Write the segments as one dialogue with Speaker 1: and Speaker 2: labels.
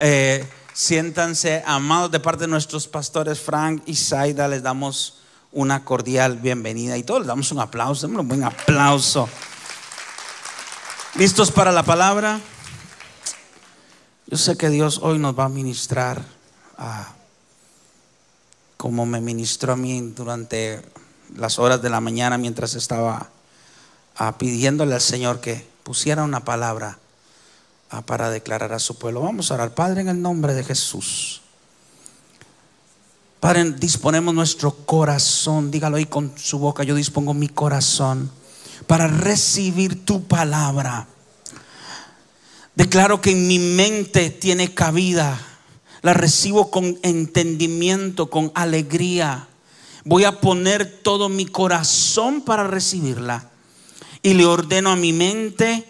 Speaker 1: Eh, siéntanse amados de parte de nuestros pastores Frank y Zaida. Les damos una cordial bienvenida y todos les damos un aplauso. Un buen aplauso. ¿Listos para la palabra? Yo sé que Dios hoy nos va a ministrar como me ministró a mí durante las horas de la mañana mientras estaba ah, pidiéndole al Señor que pusiera una palabra Ah, para declarar a su pueblo. Vamos a orar, Padre, en el nombre de Jesús. Padre, disponemos nuestro corazón, dígalo ahí con su boca, yo dispongo mi corazón para recibir tu palabra. Declaro que en mi mente tiene cabida, la recibo con entendimiento, con alegría. Voy a poner todo mi corazón para recibirla y le ordeno a mi mente,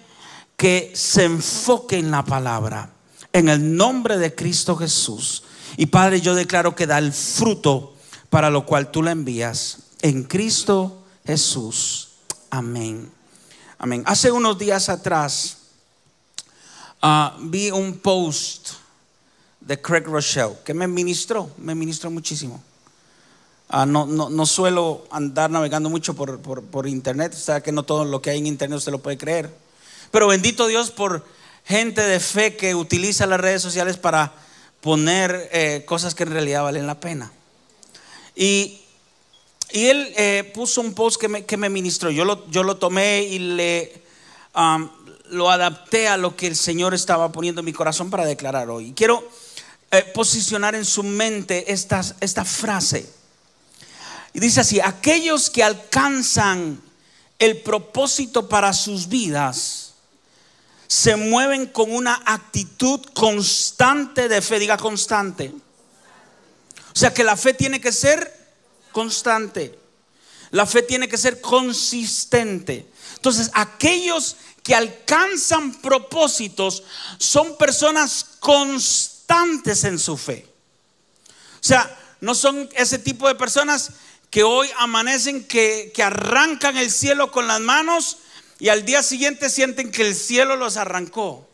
Speaker 1: que se enfoque en la palabra, en el nombre de Cristo Jesús. Y Padre, yo declaro que da el fruto para lo cual tú la envías, en Cristo Jesús. Amén. Amén. Hace unos días atrás ah, vi un post de Craig Rochelle que me ministró, me ministró muchísimo. Ah, no, no, suelo andar navegando mucho por, por internet, o sea que no todo lo que hay en internet se lo puede creer. Pero bendito Dios por gente de fe que utiliza las redes sociales para poner eh, cosas que en realidad valen la pena. Y, él eh, puso un post que me, que ministró. Yo lo, yo lo tomé y le lo adapté a lo que el Señor estaba poniendo en mi corazón para declarar hoy. Quiero eh, posicionar en su mente esta, esta frase. Y dice así, aquellos que alcanzan el propósito para sus vidas, se mueven con una actitud constante de fe. Diga constante. O sea que la fe tiene que ser constante. La fe tiene que ser consistente. Entonces, aquellos que alcanzan propósitos son personas constantes en su fe. O sea, no son ese tipo de personas que hoy amanecen, que, que arrancan el cielo con las manos y al día siguiente sienten que el cielo los arrancó.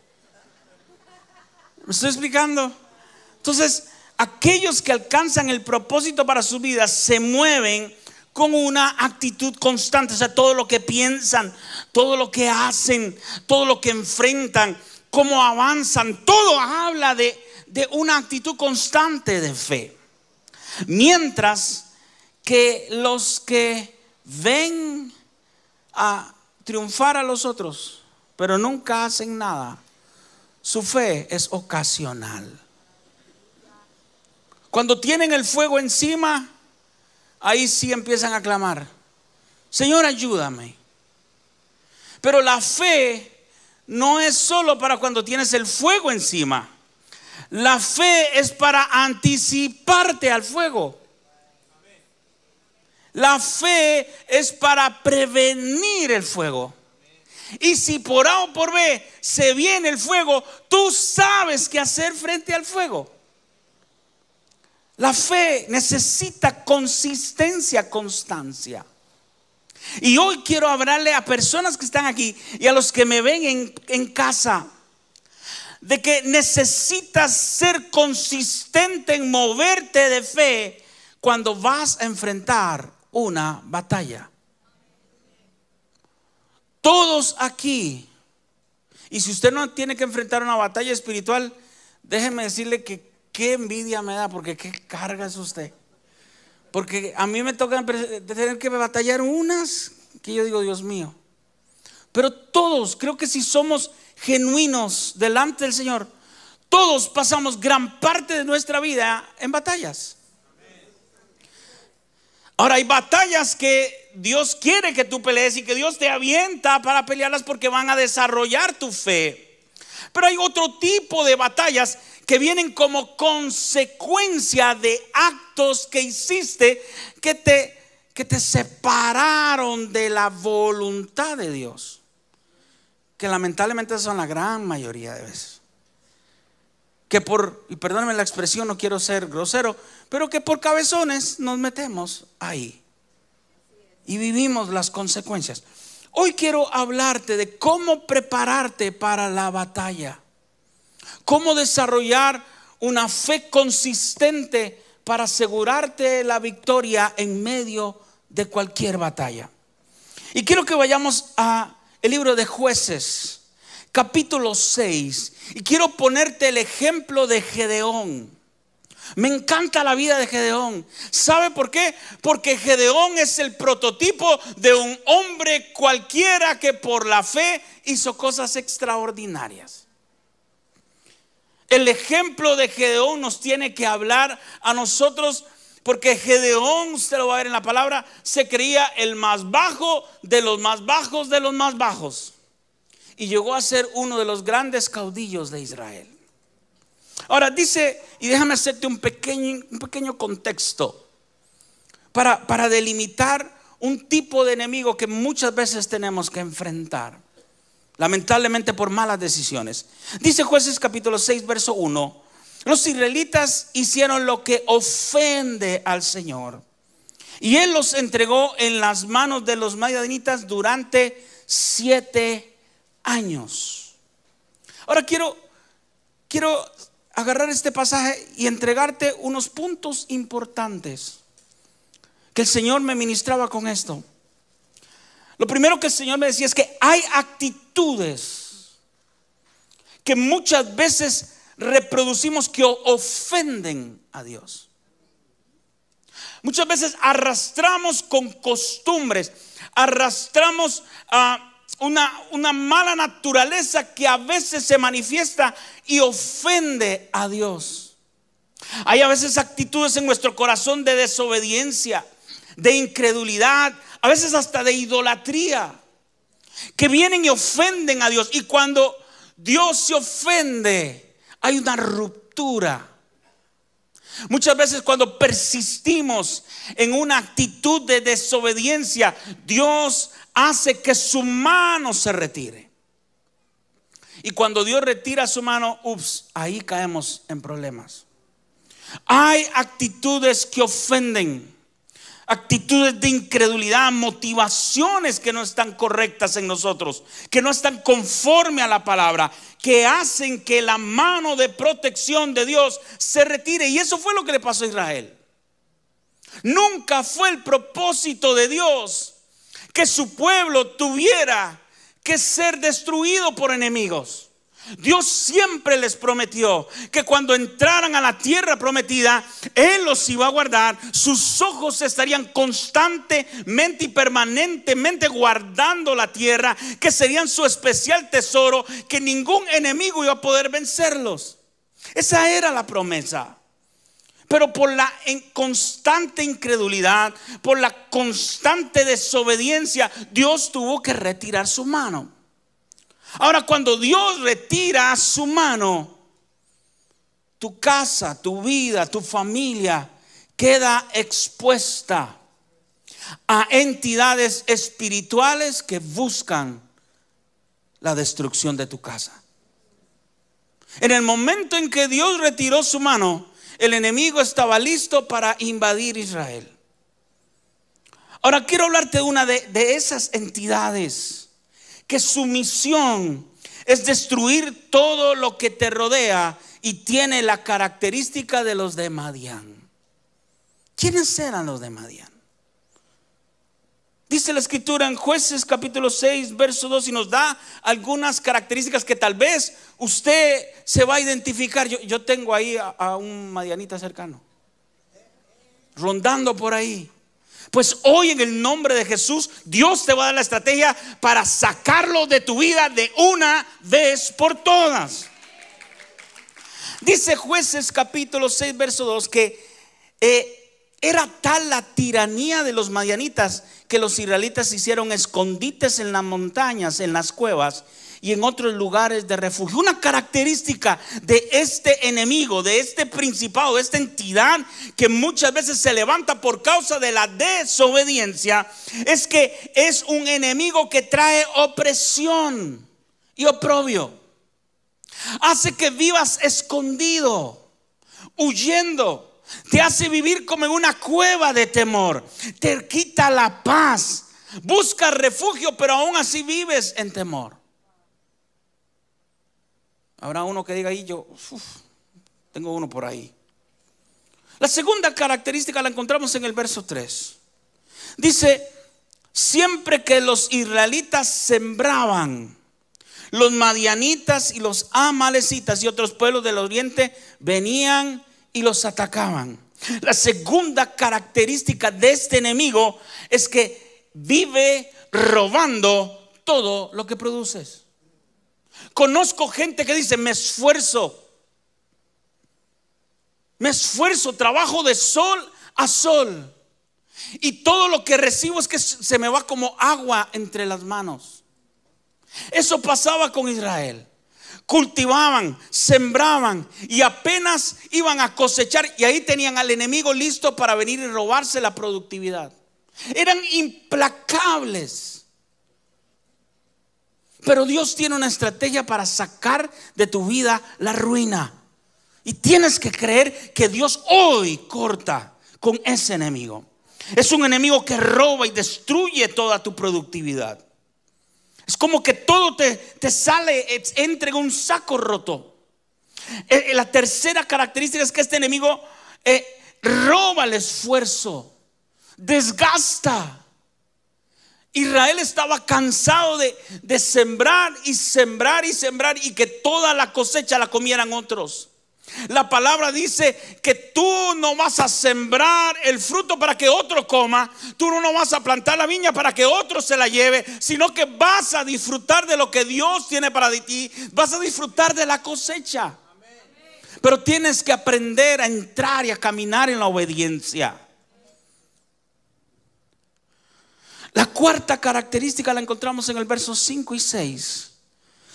Speaker 1: ¿Me estoy explicando? Entonces, aquellos que alcanzan el propósito para su vida se mueven con una actitud constante, o sea, todo lo que piensan, todo lo que hacen, todo lo que enfrentan, cómo avanzan, todo habla de, una actitud constante de fe. Mientras que los que ven a triunfar a los otros, pero nunca hacen nada, su fe es ocasional. Cuando tienen el fuego encima, ahí sí empiezan a clamar, Señor, ayúdame. Pero la fe no es solo para cuando tienes el fuego encima. La fe es para anticiparte al fuego. La fe es para prevenir el fuego. Y si por A o por B se viene el fuego, tú sabes qué hacer frente al fuego. La fe necesita consistencia, constancia. Y hoy quiero hablarle a personas que están aquí y a los que me ven en, en casa de que necesitas ser consistente en moverte de fe cuando vas a enfrentar una batalla. Todos aquí, y si usted no tiene que enfrentar una batalla espiritual, déjeme decirle que qué envidia me da, porque qué carga es usted. Porque a mí me toca tener que batallar unas que yo digo, Dios mío. Pero todos, creo que si somos genuinos delante del Señor, todos pasamos gran parte de nuestra vida en batallas. Ahora hay batallas que Dios quiere que tú pelees y que Dios te avienta para pelearlas porque van a desarrollar tu fe. Pero hay otro tipo de batallas que vienen como consecuencia de actos que hiciste que te, que te separaron de la voluntad de Dios. Que lamentablemente son la gran mayoría de veces que por, y la expresión, no quiero ser grosero, pero que por cabezones nos metemos ahí y vivimos las consecuencias. Hoy quiero hablarte de cómo prepararte para la batalla, cómo desarrollar una fe consistente para asegurarte la victoria en medio de cualquier batalla. Y quiero que vayamos a el libro de jueces capítulo 6 y quiero ponerte el ejemplo de Gedeón. Me encanta la vida de Gedeón. ¿Sabe por qué? Porque Gedeón es el prototipo de un hombre cualquiera que por la fe hizo cosas extraordinarias. El ejemplo de Gedeón nos tiene que hablar a nosotros porque Gedeón, usted lo va a ver en la palabra, se creía el más bajo de los más bajos de los más bajos y llegó a ser uno de los grandes caudillos de Israel. Ahora dice, y déjame hacerte un pequeño, un pequeño contexto para, para delimitar un tipo de enemigo que muchas veces tenemos que enfrentar, lamentablemente por malas decisiones. Dice jueces capítulo 6, verso 1, los israelitas hicieron lo que ofende al Señor. Y Él los entregó en las manos de los madianitas durante siete años. Ahora quiero, quiero agarrar este pasaje y entregarte unos puntos importantes que el Señor me ministraba con esto. Lo primero que el Señor me decía es que hay actitudes que muchas veces reproducimos que ofenden a Dios. Muchas veces arrastramos con costumbres, arrastramos a una, mala naturaleza que a veces se manifiesta y ofende a Dios. Hay a veces actitudes en nuestro corazón de desobediencia, de incredulidad, a veces hasta de idolatría, que vienen y ofenden a Dios. Y cuando Dios se ofende, hay una ruptura. Muchas veces cuando persistimos en una actitud de desobediencia, Dios hace que su mano se retire. Y cuando Dios retira su mano, ups, ahí caemos en problemas. Hay actitudes que ofenden, actitudes de incredulidad, motivaciones que no están correctas en nosotros, que no están conforme a la palabra, que hacen que la mano de protección de Dios se retire. Y eso fue lo que le pasó a Israel. Nunca fue el propósito de Dios que su pueblo tuviera que ser destruido por enemigos. Dios siempre les prometió que cuando entraran a la tierra prometida, Él los iba a guardar, sus ojos estarían constantemente y permanentemente guardando la tierra, que serían su especial tesoro, que ningún enemigo iba a poder vencerlos. Esa era la promesa. Pero por la constante incredulidad, por la constante desobediencia, Dios tuvo que retirar su mano. Ahora, cuando Dios retira su mano, tu casa, tu vida, tu familia queda expuesta a entidades espirituales que buscan la destrucción de tu casa. En el momento en que Dios retiró su mano, el enemigo estaba listo para invadir Israel. Ahora quiero hablarte de una de, esas entidades que su misión es destruir todo lo que te rodea y tiene la característica de los de Madián. ¿Quiénes eran los de Madián? Dice la escritura en jueces capítulo 6, verso 2 y nos da algunas características que tal vez usted se va a identificar. Yo, tengo ahí a, un Madianita cercano, rondando por ahí. Pues hoy en el nombre de Jesús, Dios te va a dar la estrategia para sacarlo de tu vida de una vez por todas. Dice jueces capítulo 6, verso 2 que eh, era tal la tiranía de los madianitas los israelitas hicieron escondites en las montañas, en las cuevas y en otros lugares de refugio. Una característica de este enemigo, de este principado, de esta entidad que muchas veces se levanta por causa de la desobediencia, es que es un enemigo que trae opresión y oprobio. Hace que vivas escondido, huyendo te hace vivir como en una cueva de temor. Te quita la paz. Busca refugio, pero aún así vives en temor. Habrá uno que diga, y yo, tengo uno por ahí. La segunda característica la encontramos en el verso 3. Dice, siempre que los israelitas sembraban, los madianitas y los amalecitas y otros pueblos del oriente venían y los atacaban. La segunda característica de este enemigo es que vive robando todo lo que produces. Conozco gente que dice, me esfuerzo, me esfuerzo, trabajo de sol a sol. Y todo lo que recibo es que se me va como agua entre las manos. Eso pasaba con Israel cultivaban, sembraban y apenas iban a cosechar y ahí tenían al enemigo listo para venir y robarse la productividad. Eran implacables. Pero Dios tiene una estrategia para sacar de tu vida la ruina. Y tienes que creer que Dios hoy corta con ese enemigo. Es un enemigo que roba y destruye toda tu productividad. Es como que todo te, sale, entre en un saco roto. Eh, eh, la tercera característica es que este enemigo eh, roba el esfuerzo, desgasta. Israel estaba cansado de, de, sembrar y sembrar y sembrar y que toda la cosecha la comieran otros. La palabra dice que tú no vas a sembrar el fruto para que otro coma, tú no vas a plantar la viña para que otro se la lleve, sino que vas a disfrutar de lo que Dios tiene para ti, vas a disfrutar de la cosecha. Pero tienes que aprender a entrar y a caminar en la obediencia. La cuarta característica la encontramos en el verso 5 y 6.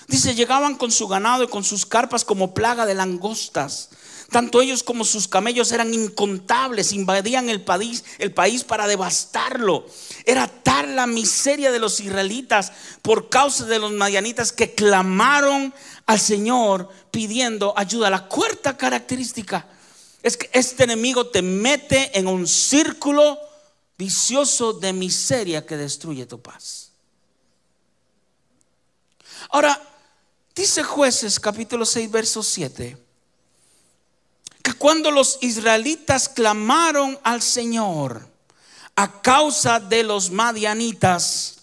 Speaker 1: Dice, llegaban con su ganado y con sus carpas como plaga de langostas. Tanto ellos como sus camellos eran incontables, invadían el país, el país para devastarlo. Era tal la miseria de los israelitas por causa de los madianitas que clamaron al Señor pidiendo ayuda. La cuarta característica es que este enemigo te mete en un círculo vicioso de miseria que destruye tu paz. Ahora, Dice jueces capítulo 6, verso 7, que cuando los israelitas clamaron al Señor a causa de los madianitas,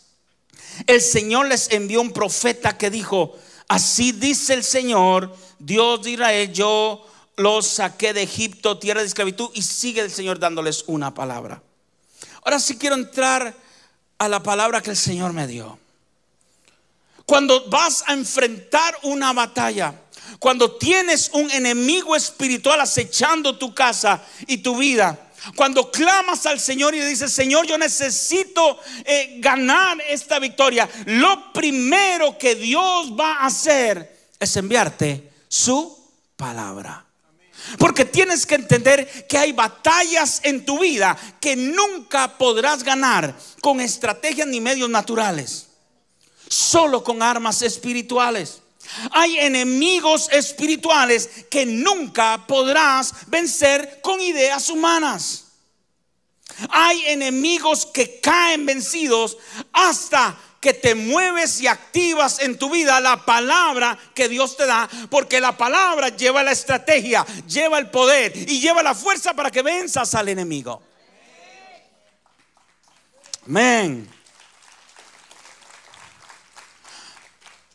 Speaker 1: el Señor les envió un profeta que dijo, así dice el Señor, Dios de Israel, yo los saqué de Egipto, tierra de esclavitud, y sigue el Señor dándoles una palabra. Ahora sí quiero entrar a la palabra que el Señor me dio cuando vas a enfrentar una batalla, cuando tienes un enemigo espiritual acechando tu casa y tu vida, cuando clamas al Señor y dices, Señor, yo necesito eh, ganar esta victoria, lo primero que Dios va a hacer es enviarte su palabra. Porque tienes que entender que hay batallas en tu vida que nunca podrás ganar con estrategias ni medios naturales solo con armas espirituales. Hay enemigos espirituales que nunca podrás vencer con ideas humanas. Hay enemigos que caen vencidos hasta que te mueves y activas en tu vida la palabra que Dios te da, porque la palabra lleva la estrategia, lleva el poder y lleva la fuerza para que venzas al enemigo. Amén.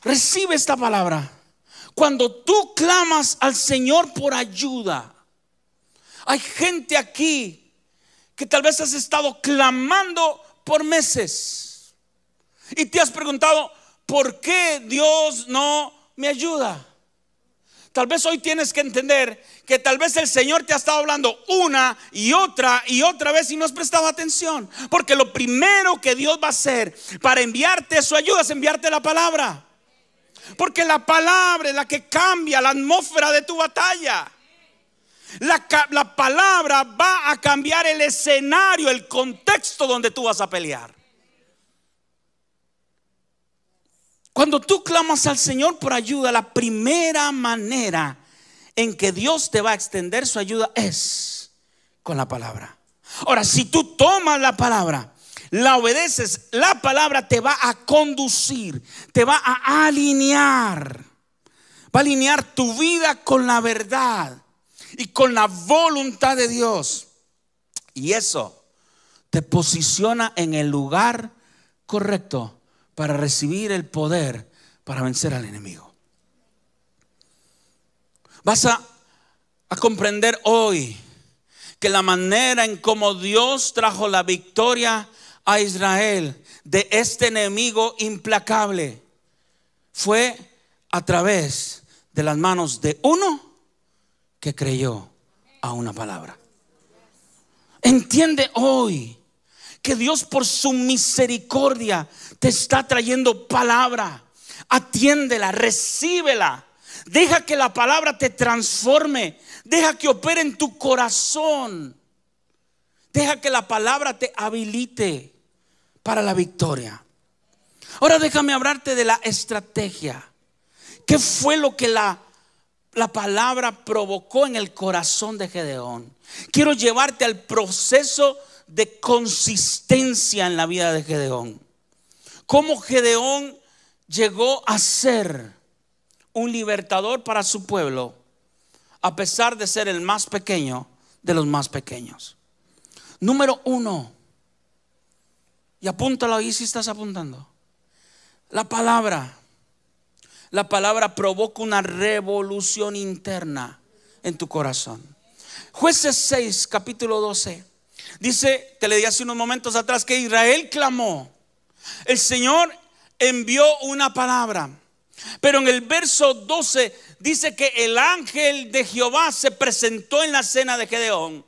Speaker 1: Recibe esta palabra. Cuando tú clamas al Señor por ayuda, hay gente aquí que tal vez has estado clamando por meses y te has preguntado, ¿por qué Dios no me ayuda? Tal vez hoy tienes que entender que tal vez el Señor te ha estado hablando una y otra y otra vez y no has prestado atención. Porque lo primero que Dios va a hacer para enviarte su ayuda es enviarte la palabra. Porque la palabra es la que cambia la atmósfera de tu batalla. La, la, palabra va a cambiar el escenario, el contexto donde tú vas a pelear. Cuando tú clamas al Señor por ayuda, la primera manera en que Dios te va a extender su ayuda es con la palabra. Ahora, si tú tomas la palabra la obedeces, la palabra te va a conducir, te va a alinear. Va a alinear tu vida con la verdad y con la voluntad de Dios. Y eso te posiciona en el lugar correcto para recibir el poder para vencer al enemigo. Vas a, a comprender hoy que la manera en cómo Dios trajo la victoria a Israel de este enemigo implacable fue a través de las manos de uno que creyó a una palabra. Entiende hoy que Dios por su misericordia te está trayendo palabra. Atiéndela, recíbela. Deja que la palabra te transforme. Deja que opere en tu corazón. Deja que la palabra te habilite para la victoria. Ahora déjame hablarte de la estrategia. ¿Qué fue lo que la, la palabra provocó en el corazón de Gedeón? Quiero llevarte al proceso de consistencia en la vida de Gedeón. Cómo Gedeón llegó a ser un libertador para su pueblo, a pesar de ser el más pequeño de los más pequeños. Número uno, y apúntalo ahí si estás apuntando. La palabra. La palabra provoca una revolución interna en tu corazón. Jueces 6, capítulo 12. Dice, te le di hace unos momentos atrás que Israel clamó. El Señor envió una palabra. Pero en el verso 12 dice que el ángel de Jehová se presentó en la cena de Gedeón.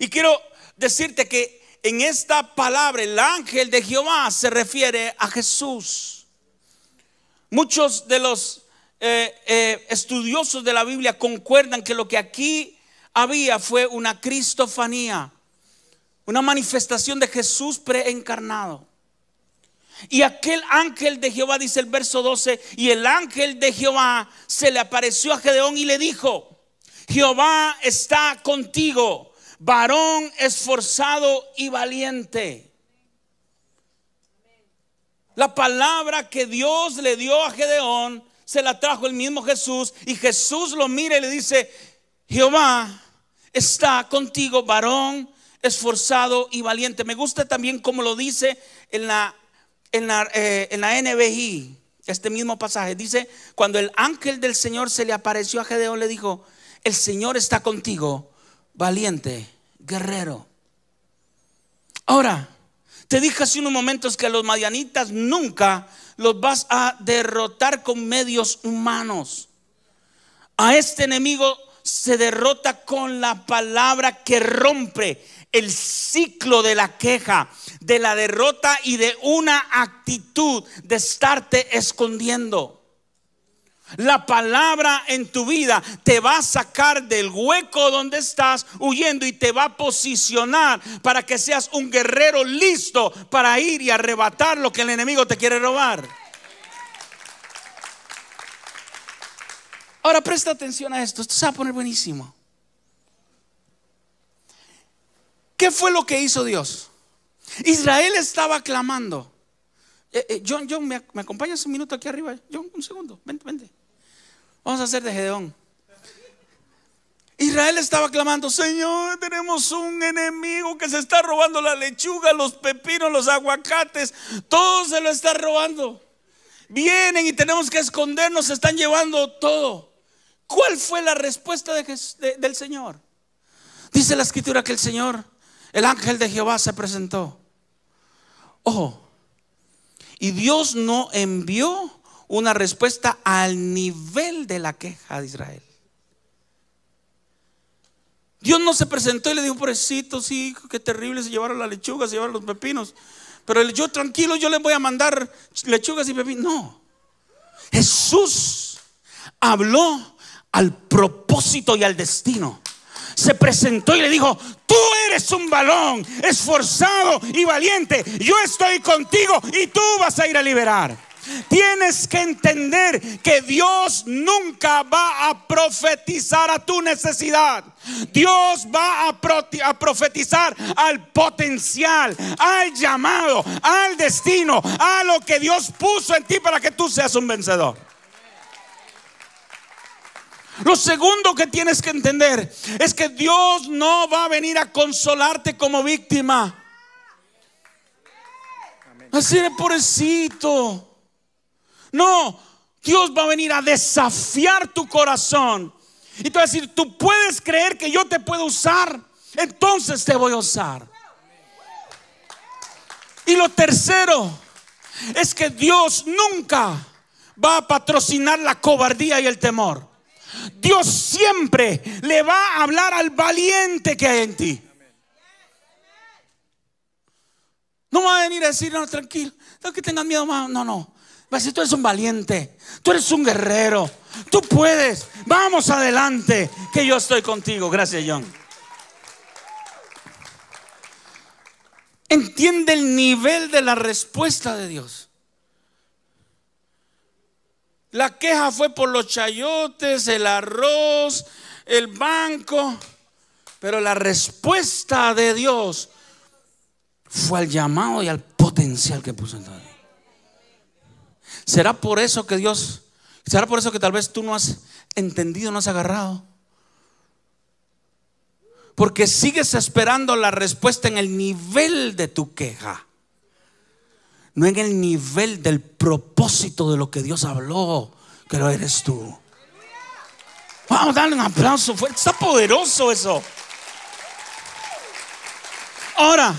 Speaker 1: Y quiero decirte que en esta palabra el ángel de Jehová se refiere a Jesús. Muchos de los eh, eh, estudiosos de la Biblia concuerdan que lo que aquí había fue una cristofanía, una manifestación de Jesús preencarnado. Y aquel ángel de Jehová, dice el verso 12, y el ángel de Jehová se le apareció a Gedeón y le dijo, Jehová está contigo varón esforzado y valiente. La palabra que Dios le dio a Gedeón se la trajo el mismo Jesús y Jesús lo mira y le dice, Jehová está contigo, varón esforzado y valiente. Me gusta también como lo dice en la, en la, eh, NBI, este mismo pasaje. Dice, cuando el ángel del Señor se le apareció a Gedeón, le dijo, el Señor está contigo, valiente guerrero. Ahora, te dije hace unos momentos que los madianitas nunca los vas a derrotar con medios humanos. A este enemigo se derrota con la palabra que rompe el ciclo de la queja, de la derrota y de una actitud de estarte escondiendo. La palabra en tu vida te va a sacar del hueco donde estás huyendo y te va a posicionar para que seas un guerrero listo para ir y arrebatar lo que el enemigo te quiere robar. Ahora presta atención a esto, esto se va a poner buenísimo. ¿Qué fue lo que hizo Dios? Israel estaba clamando. Eh, eh, John, John, ¿me, ¿me acompañas un minuto aquí arriba? John, un segundo, vente, vente. Vamos a hacer de Gedeón. Israel estaba clamando, Señor, tenemos un enemigo que se está robando la lechuga, los pepinos, los aguacates, todo se lo está robando. Vienen y tenemos que escondernos, se están llevando todo. ¿Cuál fue la respuesta del Señor? Dice la escritura que el Señor, el ángel de Jehová se presentó. Oh, y Dios no envió una respuesta al nivel de la queja de Israel. Dios no se presentó y le dijo, pobrecito, sí, qué terrible, se llevaron las lechugas se llevaron los pepinos. Pero yo tranquilo, yo les voy a mandar lechugas y pepinos. No. Jesús habló al propósito y al destino. Se presentó y le dijo, tú eres un balón esforzado y valiente. Yo estoy contigo y tú vas a ir a liberar. Tienes que entender que Dios nunca va a profetizar a tu necesidad. Dios va a, profetizar al potencial, al llamado, al destino, a lo que Dios puso en ti para que tú seas un vencedor. Lo segundo que tienes que entender es que Dios no va a venir a consolarte como víctima. Así de pobrecito. No, Dios va a venir a desafiar tu corazón. Y tú va a decir, tú puedes creer que yo te puedo usar, entonces te voy a usar. Y lo tercero es que Dios nunca va a patrocinar la cobardía y el temor. Dios siempre le va a hablar al valiente que hay en ti. No va a venir a decir, no, tranquilo, no que tengas miedo No, no. Si tú eres un valiente, tú eres un guerrero, tú puedes, vamos adelante, que yo estoy contigo. Gracias, John. Entiende el nivel de la respuesta de Dios. La queja fue por los chayotes, el arroz, el banco, pero la respuesta de Dios fue al llamado y al potencial que puso en todo. ¿Será por eso que Dios, será por eso que tal vez tú no has entendido, no has agarrado? Porque sigues esperando la respuesta en el nivel de tu queja, no en el nivel del propósito de lo que Dios habló, que lo eres tú. Vamos, dale un aplauso. Está poderoso eso. Ahora,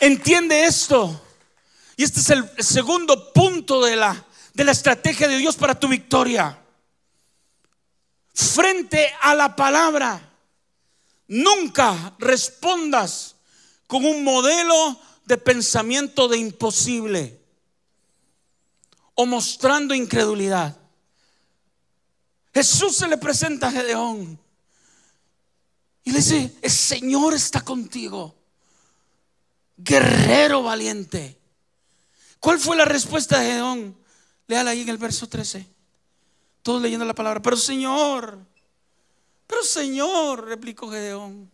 Speaker 1: entiende esto. Y este es el segundo punto de la, de la estrategia de Dios para tu victoria. Frente a la palabra, nunca respondas con un modelo de pensamiento de imposible o mostrando incredulidad. Jesús se le presenta a Gedeón y le dice, el Señor está contigo, guerrero valiente. ¿Cuál fue la respuesta de Gedeón? Léala ahí en el verso 13. Todos leyendo la palabra. Pero Señor, pero Señor, replicó Gedeón.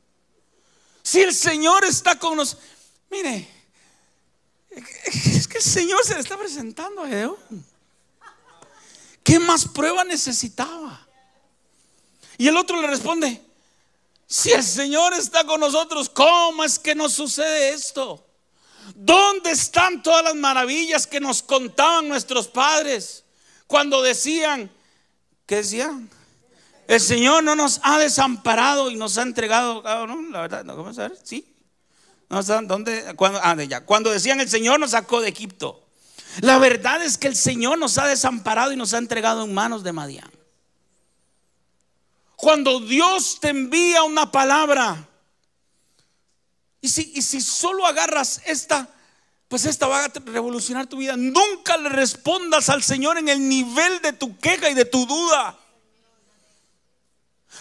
Speaker 1: Si el Señor está con nosotros. Mire, es que el Señor se le está presentando a Gedeón. ¿Qué más prueba necesitaba? Y el otro le responde, si el Señor está con nosotros, ¿cómo es que nos sucede esto? ¿Dónde están todas las maravillas que nos contaban nuestros padres cuando decían, ¿qué decían? El Señor no nos ha desamparado y nos ha entregado, ah, la verdad, no, vamos a sí. ¿dónde? Cuando, ah, ya. cuando decían el Señor nos sacó de Egipto. La verdad es que el Señor nos ha desamparado y nos ha entregado en manos de Madián. Cuando Dios te envía una palabra, y si, solo agarras esta, pues esta va a revolucionar tu vida. Nunca le respondas al Señor en el nivel de tu queja y de tu duda.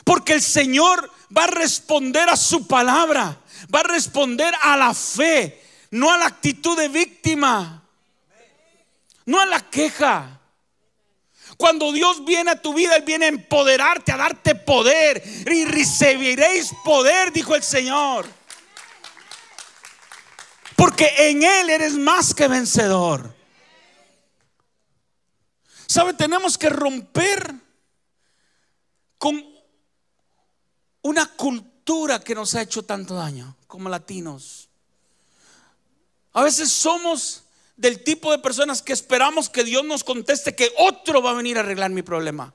Speaker 1: Porque el Señor va a responder a su palabra, va a responder a la fe, no a la actitud de víctima, no a la queja. Cuando Dios viene a tu vida, Él viene a empoderarte, a darte poder. Y recibiréis poder, dijo el Señor. Porque en Él eres más que vencedor. ¿Sabe? Tenemos que romper con una cultura que nos ha hecho tanto daño como latinos. A veces somos del tipo de personas que esperamos que Dios nos conteste que otro va a venir a arreglar mi problema.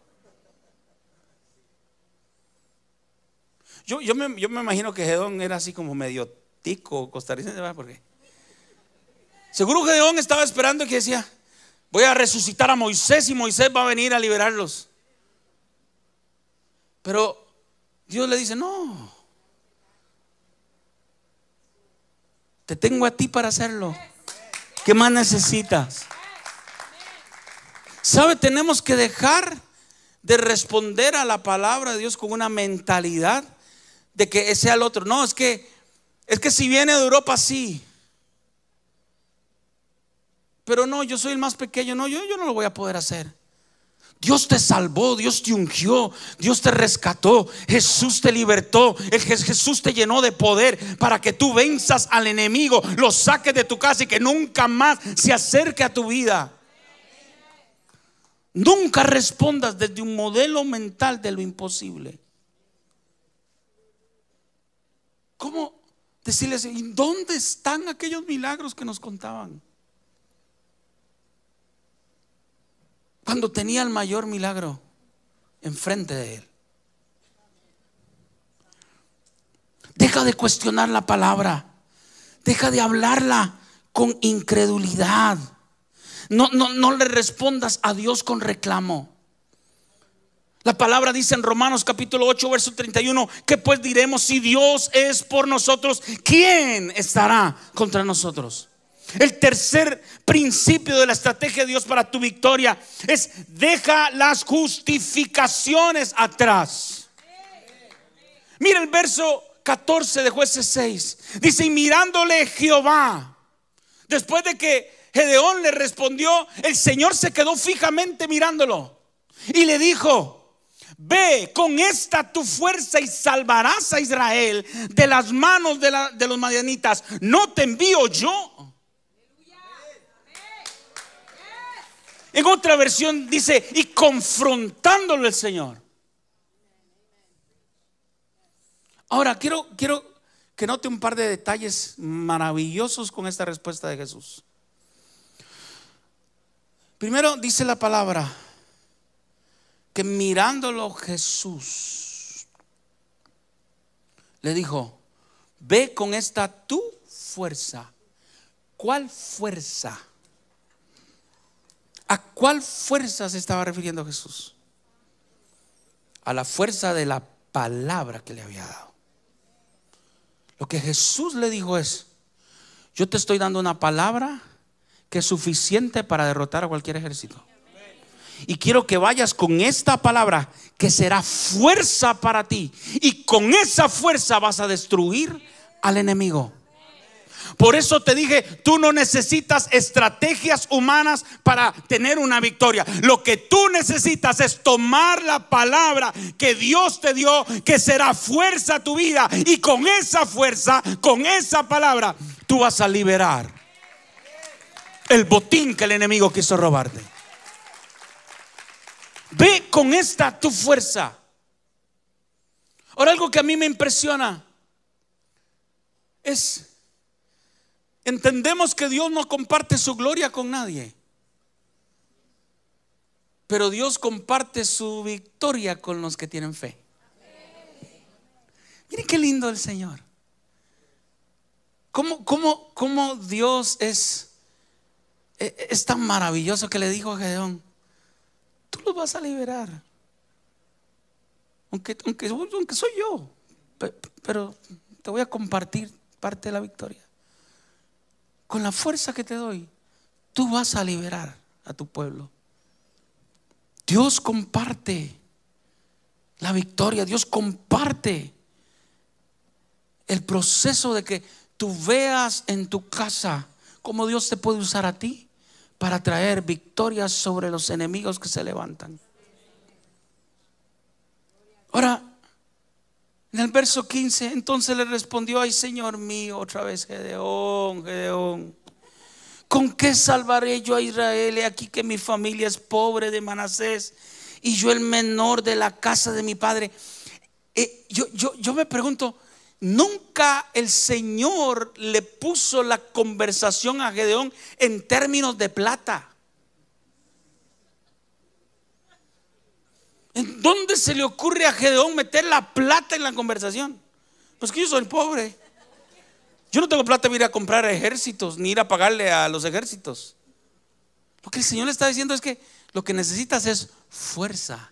Speaker 1: Yo, yo, me, yo me, imagino que Gedón era así como medio tico costarricense, ¿verdad? Porque Seguro que Gedeón estaba esperando que decía, voy a resucitar a Moisés y Moisés va a venir a liberarlos. Pero Dios le dice, no, te tengo a ti para hacerlo. ¿Qué más necesitas? ¿Sabe? Tenemos que dejar de responder a la palabra de Dios con una mentalidad de que ese el otro. No, es que, es que si viene de Europa, sí pero no, yo soy el más pequeño, no, yo, yo no lo voy a poder hacer. Dios te salvó, Dios te ungió, Dios te rescató, Jesús te libertó, Jesús te llenó de poder para que tú venzas al enemigo, lo saques de tu casa y que nunca más se acerque a tu vida. Nunca respondas desde un modelo mental de lo imposible. ¿Cómo decirles, ¿dónde están aquellos milagros que nos contaban? cuando tenía el mayor milagro enfrente de él. Deja de cuestionar la palabra. Deja de hablarla con incredulidad. No, no, no le respondas a Dios con reclamo. La palabra dice en Romanos capítulo 8, verso 31, que pues diremos, si Dios es por nosotros, ¿quién estará contra nosotros? El tercer principio de la estrategia de Dios para tu victoria es deja las justificaciones atrás. Mira el verso 14 de jueces 6. Dice, y mirándole Jehová, después de que Gedeón le respondió, el Señor se quedó fijamente mirándolo y le dijo, ve con esta tu fuerza y salvarás a Israel de las manos de, los madianitas. ¿No te envío yo? En otra versión dice, y confrontándolo el Señor. Ahora, quiero, quiero que note un par de detalles maravillosos con esta respuesta de Jesús. Primero dice la palabra que mirándolo Jesús le dijo, ve con esta tu fuerza. ¿Cuál fuerza? ¿A cuál fuerza se estaba refiriendo Jesús? A la fuerza de la palabra que le había dado. Lo que Jesús le dijo es, yo te estoy dando una palabra que es suficiente para derrotar a cualquier ejército. Y quiero que vayas con esta palabra que será fuerza para ti. Y con esa fuerza vas a destruir al enemigo. Por eso te dije, tú no necesitas estrategias humanas para tener una victoria. Lo que tú necesitas es tomar la palabra que Dios te dio, que será fuerza a tu vida. Y con esa fuerza, con esa palabra, tú vas a liberar el botín que el enemigo quiso robarte. Ve con esta tu fuerza. Ahora algo que a mí me impresiona es Entendemos que Dios no comparte su gloria con nadie, pero Dios comparte su victoria con los que tienen fe. Miren qué lindo el Señor. Como Dios es, e, es tan maravilloso que le dijo a Gedeón, tú los vas a liberar. Aunque, aunque, aunque soy yo, pero te voy a compartir parte de la victoria con la fuerza que te doy, tú vas a liberar a tu pueblo. Dios comparte la victoria, Dios comparte el proceso de que tú veas en tu casa cómo Dios te puede usar a ti para traer victorias sobre los enemigos que se levantan. Ahora, en el verso 15, entonces le respondió, ay Señor mío, otra vez Gedeón, Gedeón, ¿con qué salvaré yo a Israel? aquí que mi familia es pobre de Manasés y yo el menor de la casa de mi padre. Eh, yo, yo, yo me pregunto, nunca el Señor le puso la conversación a Gedeón en términos de plata. dónde se le ocurre a Gedeón meter la plata en la conversación? Pues que yo soy pobre. Yo no tengo plata para ir a comprar ejércitos, ni ir a pagarle a los ejércitos. Lo que el Señor le está diciendo es que lo que necesitas es fuerza.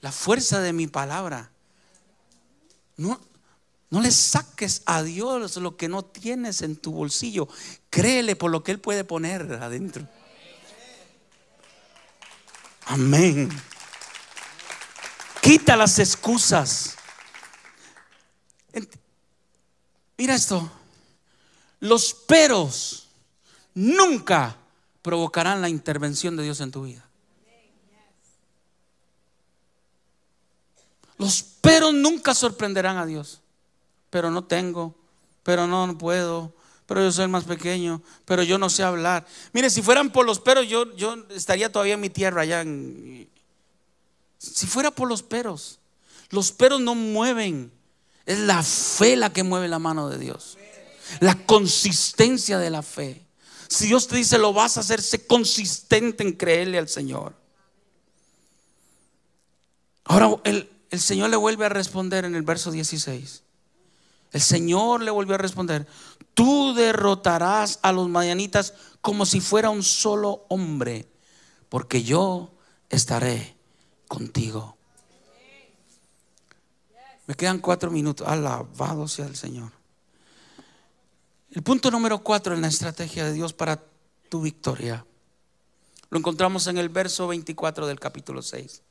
Speaker 1: La fuerza de mi palabra. No, no le saques a Dios lo que no tienes en tu bolsillo. Créele por lo que Él puede poner adentro. Amén. Quita las excusas. Mira esto. Los peros nunca provocarán la intervención de Dios en tu vida. Los peros nunca sorprenderán a Dios. Pero no tengo, pero no, puedo, pero yo soy el más pequeño, pero yo no sé hablar. Mire, si fueran por los peros, yo, yo estaría todavía en mi tierra, allá en, si fuera por los peros, los peros no mueven. Es la fe la que mueve la mano de Dios. La consistencia de la fe. Si Dios te dice lo vas a hacer, sé consistente en creerle al Señor. Ahora el, Señor le vuelve a responder en el verso 16. El Señor le volvió a responder, tú derrotarás a los madianitas como si fuera un solo hombre, porque yo estaré contigo. Me quedan cuatro minutos. Alabado sea el Señor. El punto número cuatro en la estrategia de Dios para tu victoria. Lo encontramos en el verso 24 del capítulo 6.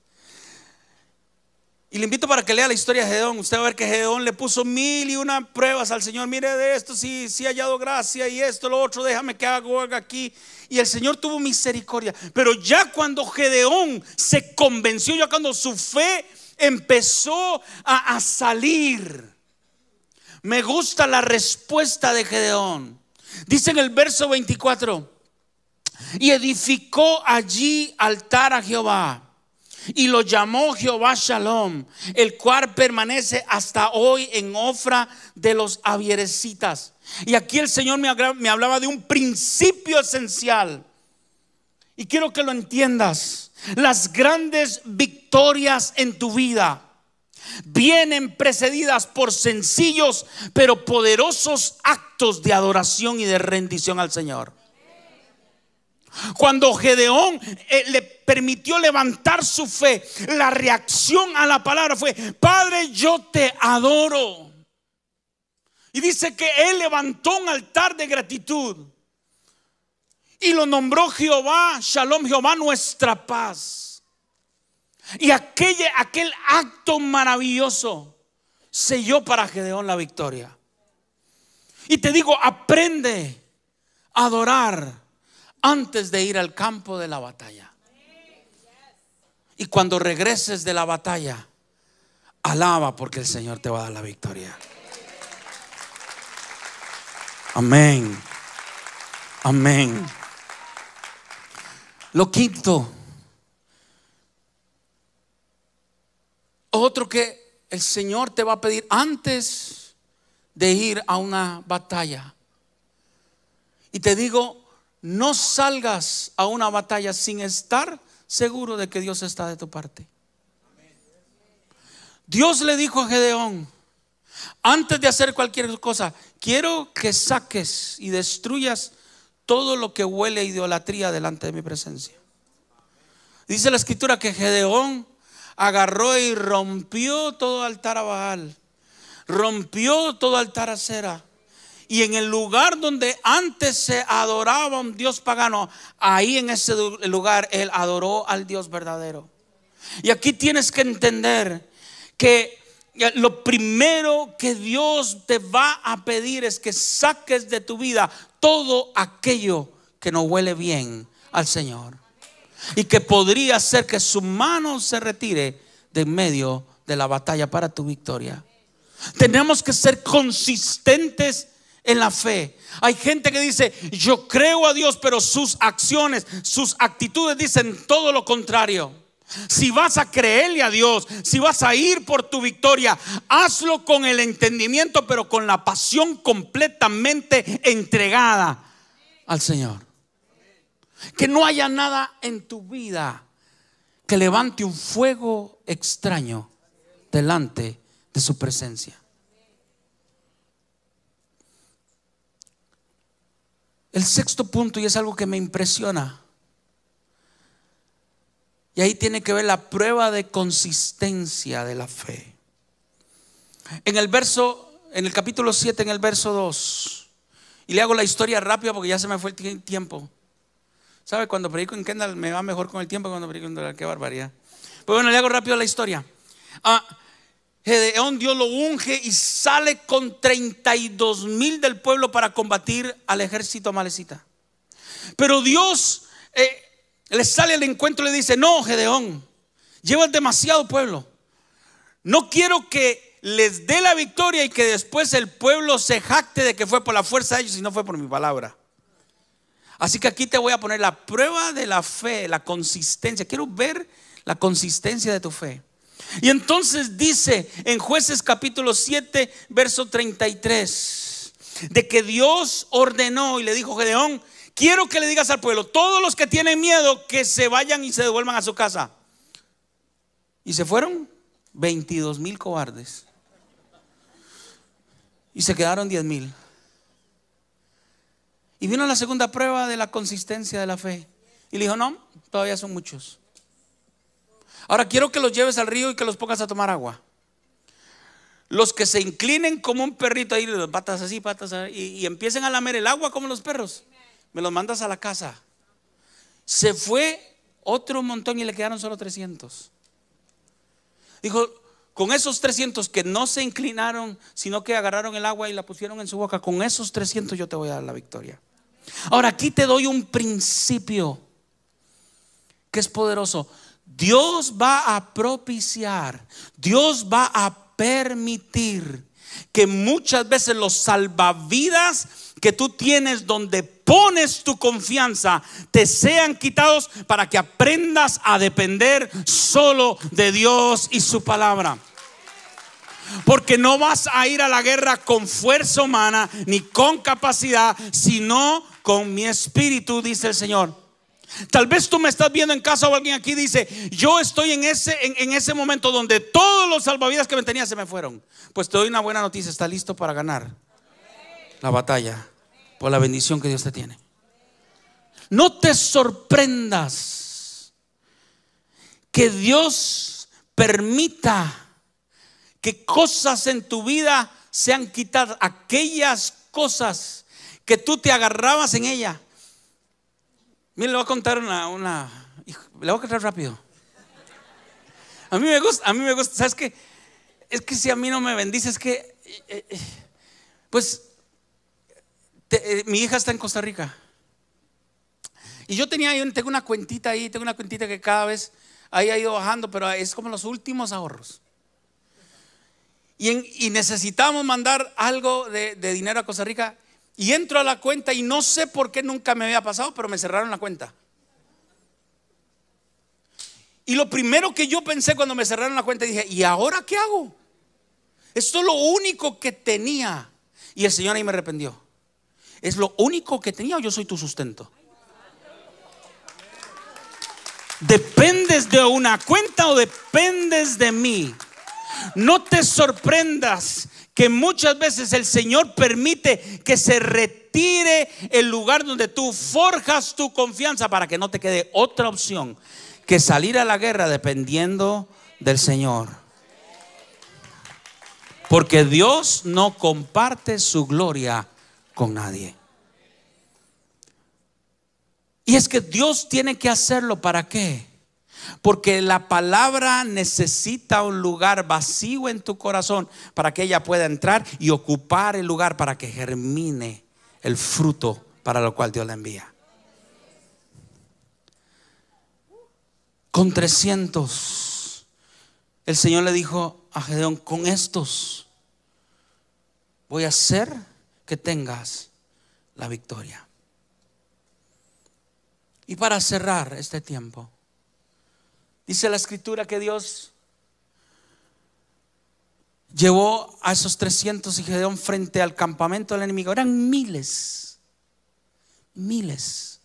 Speaker 1: Y le invito para que lea la historia de Gedeón. Usted va a ver que Gedeón le puso mil y una pruebas al Señor. Mire de esto, si, si ha hallado gracia y esto, lo otro, déjame que hago haga aquí. Y el Señor tuvo misericordia. Pero ya cuando Gedeón se convenció, ya cuando su fe empezó a, a salir, me gusta la respuesta de Gedeón. Dice en el verso 24, y edificó allí altar a Jehová y lo llamó Jehová Shalom, el cual permanece hasta hoy en Ofra de los Avierecitas. Y aquí el Señor me hablaba de un principio esencial. Y quiero que lo entiendas. Las grandes victorias en tu vida vienen precedidas por sencillos pero poderosos actos de adoración y de rendición al Señor. Cuando Gedeón eh, le permitió levantar su fe, la reacción a la palabra fue, Padre, yo te adoro. Y dice que él levantó un altar de gratitud y lo nombró Jehová, Shalom Jehová, nuestra paz. Y aquel acto maravilloso selló para Gedeón la victoria. Y te digo, aprende a adorar antes de ir al campo de la batalla. Y cuando regreses de la batalla, alaba porque el Señor te va a dar la victoria. Amén. Amén. Lo quinto. Otro que el Señor te va a pedir antes de ir a una batalla. Y te digo, no salgas a una batalla sin estar seguro de que Dios está de tu parte. Dios le dijo a Gedeón, antes de hacer cualquier cosa, quiero que saques y destruyas todo lo que huele a idolatría delante de mi presencia. Dice la escritura que Gedeón agarró y rompió todo altar a Baal, rompió todo altar a Cera, y en el lugar donde antes se adoraba un Dios pagano, ahí en ese lugar él adoró al Dios verdadero. Y aquí tienes que entender que eh, lo primero que Dios te va a pedir es que saques de tu vida todo aquello que no huele bien al Señor. Y que podría ser que su mano se retire de medio de la batalla para tu victoria. Tenemos que ser consistentes en la fe. Hay gente que dice, yo creo a Dios, pero sus acciones, sus actitudes dicen todo lo contrario. Si vas a creerle a Dios, si vas a ir por tu victoria, hazlo con el entendimiento, pero con la pasión completamente entregada al Señor. Que no haya nada en tu vida que levante un fuego extraño delante de su presencia. El sexto punto, y es algo que me impresiona, y ahí tiene que ver la prueba de consistencia de la fe. En el verso, en el capítulo 7, en el verso 2, y le hago la historia rápida porque ya se me fue el tiempo. ¿Sabe? Cuando predico en Kendall me va mejor con el tiempo que cuando predico en Kendall. Qué barbaridad. Pues bueno, le hago rápido la historia. Ah, Gedeón Dios lo unge y sale con 32 mil del pueblo para combatir al ejército amalecita. Pero Dios eh, le sale al encuentro y le dice, no, Gedeón, llevas demasiado pueblo. No quiero que les dé la victoria y que después el pueblo se jacte de que fue por la fuerza de ellos y no fue por mi palabra. Así que aquí te voy a poner la prueba de la fe, la consistencia. Quiero ver la consistencia de tu fe. Y entonces dice en jueces capítulo 7, verso 33, de que Dios ordenó y le dijo a Gedeón, quiero que le digas al pueblo, todos los que tienen miedo, que se vayan y se devuelvan a su casa. Y se fueron 22 mil cobardes. Y se quedaron 10 mil. Y vino la segunda prueba de la consistencia de la fe. Y le dijo, no, todavía son muchos. Ahora quiero que los lleves al río y que los pongas a tomar agua. Los que se inclinen como un perrito ahí, patas así, patas y, y empiecen a lamer el agua como los perros, me los mandas a la casa. Se fue otro montón y le quedaron solo 300. Dijo, con esos 300 que no se inclinaron, sino que agarraron el agua y la pusieron en su boca, con esos 300 yo te voy a dar la victoria. Ahora aquí te doy un principio que es poderoso. Dios va a propiciar, Dios va a permitir que muchas veces los salvavidas que tú tienes donde pones tu confianza te sean quitados para que aprendas a depender solo de Dios y su palabra. Porque no vas a ir a la guerra con fuerza humana ni con capacidad, sino con mi espíritu, dice el Señor. Tal vez tú me estás viendo en casa o alguien aquí dice, yo estoy en ese, en, ese momento donde todos los salvavidas que me tenía se me fueron. Pues te doy una buena noticia, está listo para ganar la batalla por la bendición que Dios te tiene. No te sorprendas que Dios permita que cosas en tu vida sean quitadas, aquellas cosas que tú te agarrabas en ella Miren, le voy a contar una, le voy a contar rápido. A mí me gusta, a mí me gusta, ¿sabes qué? Es que si a mí no me bendice, es que, eh, eh, pues, eh, mi hija está en Costa Rica. Y yo tenía, tengo una cuentita ahí, tengo una cuentita que cada vez ahí ha ido bajando, pero es como los últimos ahorros. Y, necesitamos mandar algo de dinero a Costa Rica y entro a la cuenta y no sé por qué nunca me había pasado, pero me cerraron la cuenta. Y lo primero que yo pensé cuando me cerraron la cuenta, dije, ¿y ahora qué hago? Esto es lo único que tenía. Y el Señor ahí me arrepintió. Es lo único que tenía o yo soy tu sustento. ¿Dependes de una cuenta o dependes de mí? No te sorprendas que muchas veces el Señor permite que se retire el lugar donde tú forjas tu confianza para que no te quede otra opción que salir a la guerra dependiendo del Señor. Porque Dios no comparte su gloria con nadie. Y es que Dios tiene que hacerlo para qué? Porque la palabra necesita un lugar vacío en tu corazón para que ella pueda entrar y ocupar el lugar para que germine el fruto para lo cual Dios la envía. Con 300, el Señor le dijo a Gedeón, con estos voy a hacer que tengas la victoria. Y para cerrar este tiempo, Dice la escritura que Dios llevó a esos 300 y Gedeón frente al campamento del enemigo. Eran miles, miles.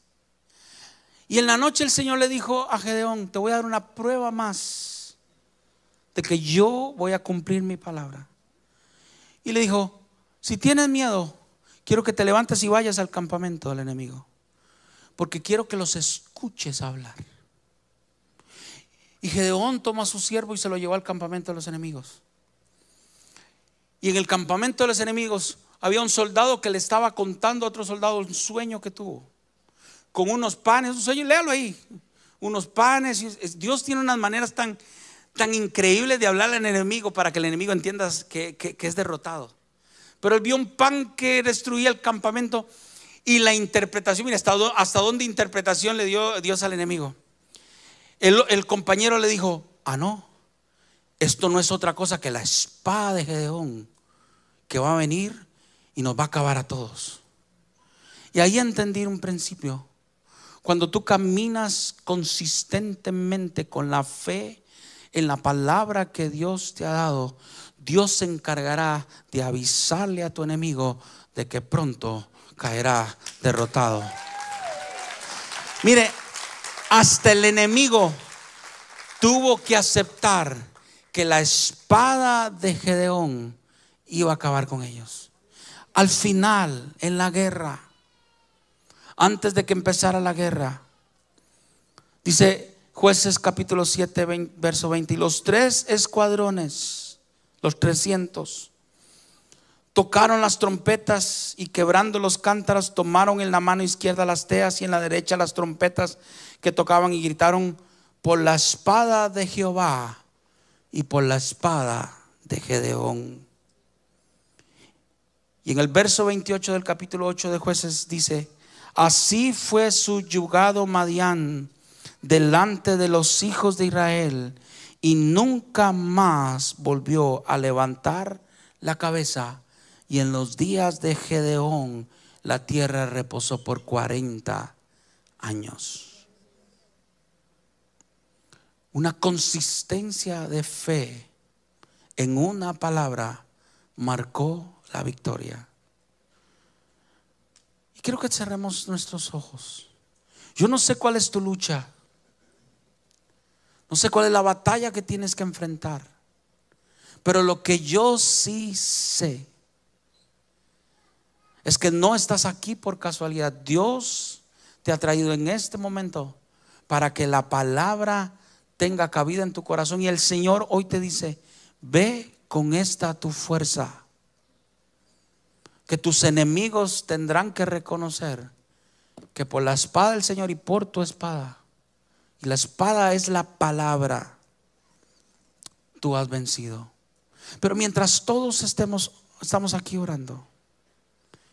Speaker 1: Y en la noche el Señor le dijo a Gedeón, te voy a dar una prueba más de que yo voy a cumplir mi palabra. Y le dijo, si tienes miedo, quiero que te levantes y vayas al campamento del enemigo, porque quiero que los escuches hablar. Y Gedeón tomó a su siervo y se lo llevó al campamento de los enemigos. Y en el campamento de los enemigos había un soldado que le estaba contando a otro soldado un sueño que tuvo. Con unos panes, un sueño, léalo ahí. Unos panes. Dios tiene unas maneras tan, tan increíbles de hablar al enemigo para que el enemigo entienda que, es derrotado. Pero él vio un pan que destruía el campamento y la interpretación, mira, hasta, hasta dónde interpretación le dio Dios al enemigo. El, compañero le dijo, ah, no, esto no es otra cosa que la espada de Gedeón que va a venir y nos va a acabar a todos. Y ahí entendí un principio. Cuando tú caminas consistentemente con la fe en la palabra que Dios te ha dado, Dios se encargará de avisarle a tu enemigo de que pronto caerá derrotado. Mire, hasta el enemigo tuvo que aceptar que la espada de Gedeón iba a acabar con ellos. Al final, en la guerra, antes de que empezara la guerra, dice jueces capítulo 7, verso 20, y los tres escuadrones, los trescientos tocaron las trompetas y quebrando los cántaros tomaron en la mano izquierda las teas y en la derecha las trompetas que tocaban y gritaron por la espada de Jehová y por la espada de Gedeón. Y en el verso 28 del capítulo 8 de jueces dice, así fue suyugado Madián delante de los hijos de Israel y nunca más volvió a levantar la cabeza y en los días de Gedeón, la tierra reposó por 40 años. Una consistencia de fe en una palabra marcó la victoria. Y quiero que cerremos nuestros ojos. Yo no sé cuál es tu lucha. No sé cuál es la batalla que tienes que enfrentar. Pero lo que yo sí sé es que no estás aquí por casualidad. Dios te ha traído en este momento para que la palabra tenga cabida en tu corazón. Y el Señor hoy te dice, ve con esta tu fuerza, que tus enemigos tendrán que reconocer que por la espada del Señor y por tu espada, y la espada es la palabra, tú has vencido. Pero mientras todos estemos, estamos aquí orando,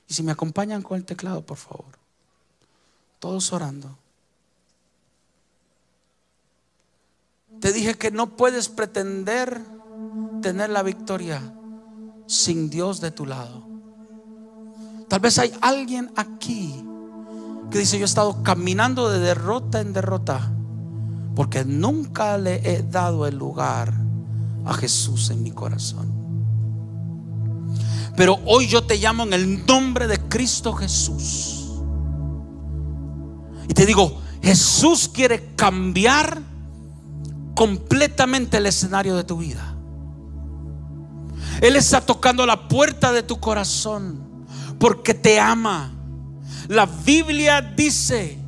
Speaker 1: y si me acompañan con el teclado, por favor. Todos orando. Te dije que no puedes pretender tener la victoria sin Dios de tu lado. Tal vez hay alguien aquí que dice, yo he estado caminando de derrota en derrota porque nunca le he dado el lugar a Jesús en mi corazón. Pero hoy yo te llamo en el nombre de Cristo Jesús. Y te digo, Jesús quiere cambiar completamente el escenario de tu vida. Él está tocando la puerta de tu corazón porque te ama. La Biblia dice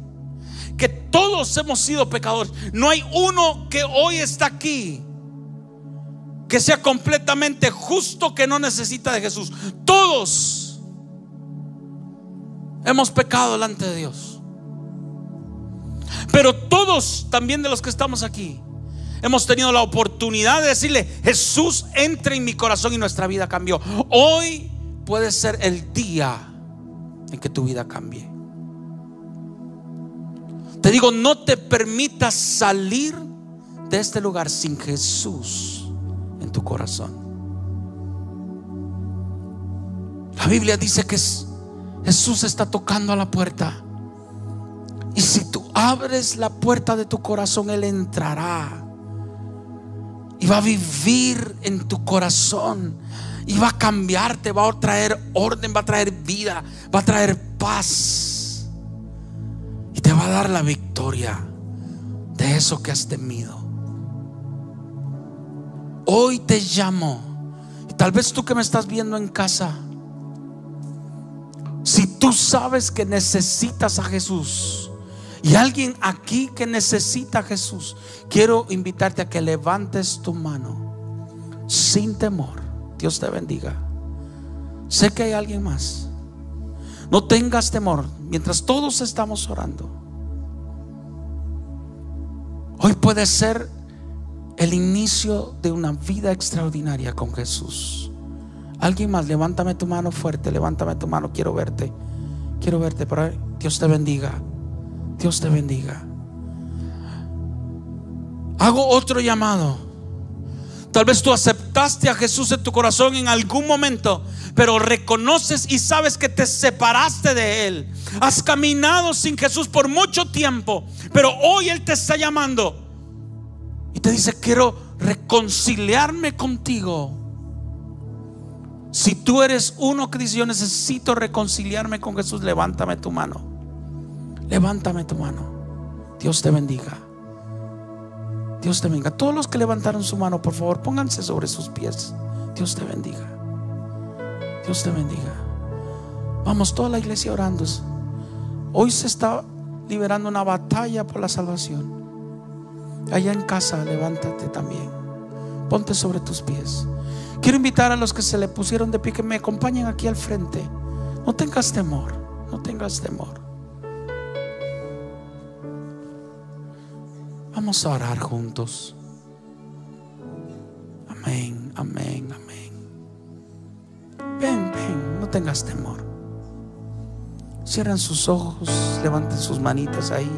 Speaker 1: que todos hemos sido pecadores. No hay uno que hoy está aquí que sea completamente justo, que no necesita de Jesús. Todos hemos pecado delante de Dios. Pero todos, también de los que estamos aquí, hemos tenido la oportunidad de decirle, Jesús, entre en mi corazón y nuestra vida cambió. Hoy puede ser el día en que tu vida cambie. Te digo, no te permitas salir de este lugar sin Jesús en tu corazón. La Biblia dice que Jesús está tocando a la puerta. Y si tú abres la puerta de tu corazón, Él entrará. Y va a vivir en tu corazón. Y va a cambiarte, va a traer orden, va a traer vida, va a traer paz. Y te va a dar la victoria de eso que has temido. Hoy te llamo. Tal vez tú que me estás viendo en casa, si tú sabes que necesitas a Jesús y alguien aquí que necesita a Jesús, quiero invitarte a que levantes tu mano sin temor. Dios te bendiga. Sé que hay alguien más. No tengas temor mientras todos estamos orando. Hoy puede ser el inicio de una vida extraordinaria con Jesús. Alguien más, levántame tu mano fuerte, levántame tu mano, quiero verte, quiero verte, para Dios te bendiga, Dios te bendiga. Hago otro llamado. Tal vez tú aceptaste a Jesús en tu corazón en algún momento, pero reconoces y sabes que te separaste de Él. Has caminado sin Jesús por mucho tiempo, pero hoy Él te está llamando. Y te dice, quiero reconciliarme contigo. Si tú eres uno que dice, yo necesito reconciliarme con Jesús, levántame tu mano. Levántame tu mano. Dios te bendiga. Dios te bendiga. Todos los que levantaron su mano, por favor, pónganse sobre sus pies. Dios te bendiga. Dios te bendiga. Vamos, toda la iglesia orando. Hoy se está liberando una batalla por la salvación. Allá en casa, levántate también. Ponte sobre tus pies. Quiero invitar a los que se le pusieron de pie que me acompañen aquí al frente. No tengas temor, no tengas temor. Vamos a orar juntos. Amén, amén, amén. Ven, ven, no tengas temor. Cierran sus ojos, levanten sus manitas ahí.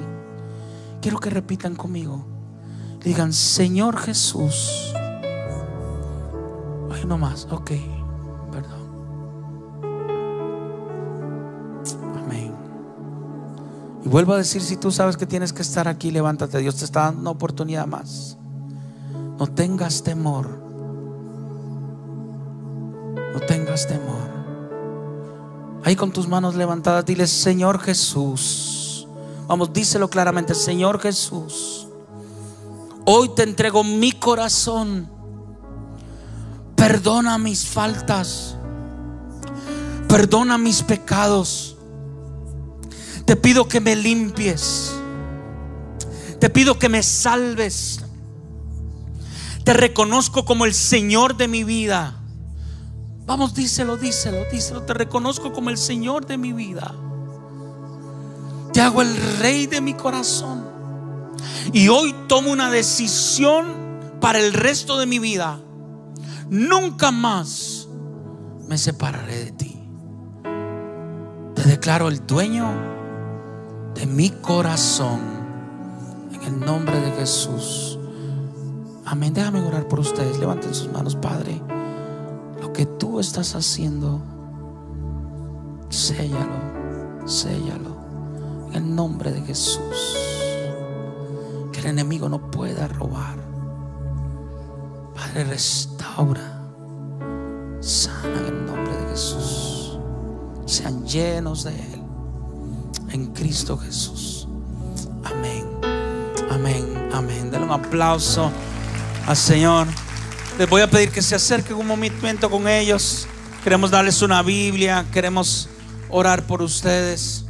Speaker 1: Quiero que repitan conmigo. Digan, Señor Jesús. Ay, no más, ok, perdón. Amén. Y vuelvo a decir, si tú sabes que tienes que estar aquí, levántate. Dios te está dando una oportunidad más. No tengas temor. No tengas temor. Ahí con tus manos levantadas, dile, Señor Jesús. Vamos, díselo claramente, Señor Jesús. Hoy te entrego mi corazón. Perdona mis faltas. Perdona mis pecados. Te pido que me limpies. Te pido que me salves. Te reconozco como el Señor de mi vida. Vamos, díselo, díselo, díselo. Te reconozco como el Señor de mi vida. Te hago el rey de mi corazón. Y hoy tomo una decisión para el resto de mi vida. Nunca más me separaré de ti. Te declaro el dueño de mi corazón. En el nombre de Jesús. Amén. Déjame orar por ustedes. Levanten sus manos, Padre. Lo que tú estás haciendo, séllalo, séllalo. En el nombre de Jesús que el enemigo no pueda robar. Padre, restaura, sana en el nombre de Jesús. Sean llenos de Él en Cristo Jesús. Amén, amén, amén. Dale un aplauso al Señor. Les voy a pedir que se acerquen un momento con ellos. Queremos darles una Biblia, queremos orar por ustedes.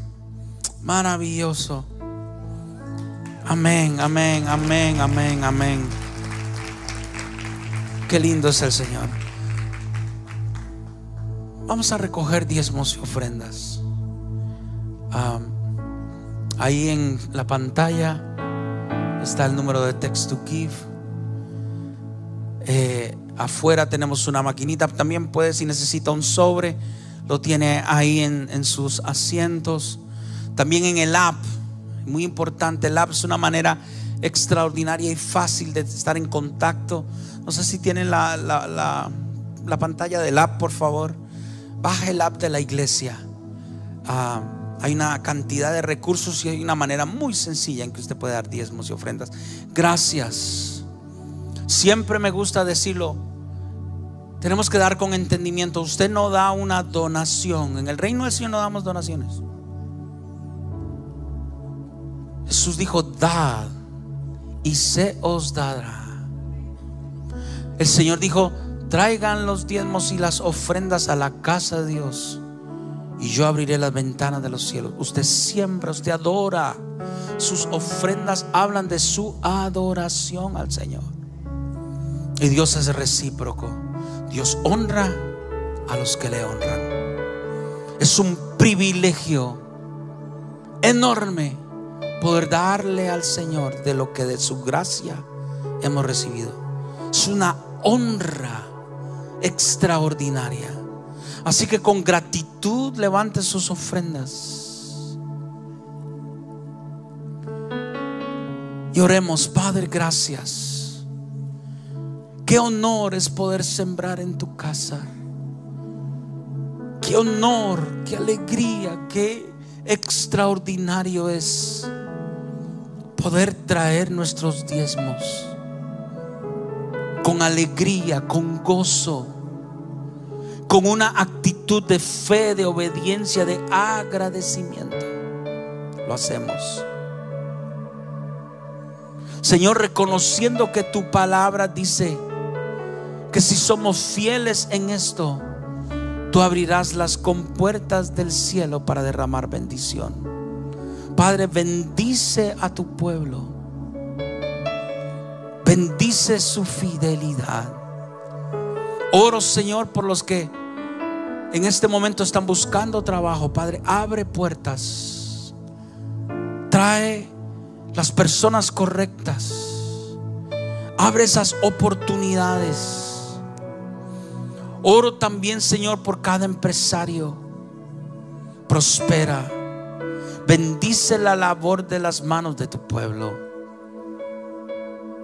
Speaker 1: Maravilloso. Amén, amén, amén, amén, amén. Qué lindo es el Señor. Vamos a recoger diezmos y ofrendas. ahí en la pantalla está el número de text to give. Eh, afuera tenemos una maquinita. También puede, si necesita un sobre, lo tiene ahí en, en sus asientos. También en el app muy importante, el app es una manera extraordinaria y fácil de estar en contacto. No sé si tienen la, pantalla del app, por favor. Baja el app de la iglesia. Ah, hay una cantidad de recursos y hay una manera muy sencilla en que usted puede dar diezmos y ofrendas. Gracias. Siempre me gusta decirlo. Tenemos que dar con entendimiento. Usted no da una donación. En el reino del Señor no damos donaciones. Jesús dijo, dad y se os dará. El Señor dijo, traigan los diezmos y las ofrendas a la casa de Dios y yo abriré las ventanas de los cielos. Usted siembra, usted adora. Sus ofrendas hablan de su adoración al Señor. Y Dios es recíproco. Dios honra a los que le honran. Es un privilegio enorme poder darle al Señor de lo que de su gracia hemos recibido. Es una honra extraordinaria. Así que con gratitud levante sus ofrendas. Y oremos, Padre, gracias. Qué honor es poder sembrar en tu casa. Qué honor, qué alegría, qué extraordinario es poder traer nuestros diezmos con alegría, con gozo, con una actitud de fe, de obediencia, de agradecimiento. Lo hacemos. Señor, reconociendo que tu palabra dice que si somos fieles en esto, tú abrirás las compuertas del cielo para derramar bendición. Padre, bendice a tu pueblo. Bendice su fidelidad. Oro, Señor, por los que en este momento están buscando trabajo. Padre, abre puertas. Trae las personas correctas. Abre esas oportunidades. Oro también, Señor, por cada empresario. Prospera Bendice la labor de las manos de tu pueblo.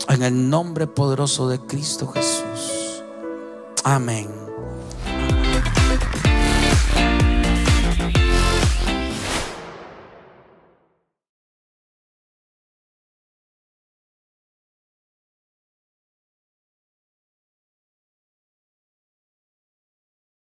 Speaker 1: En el nombre poderoso de Cristo Jesús. Amén.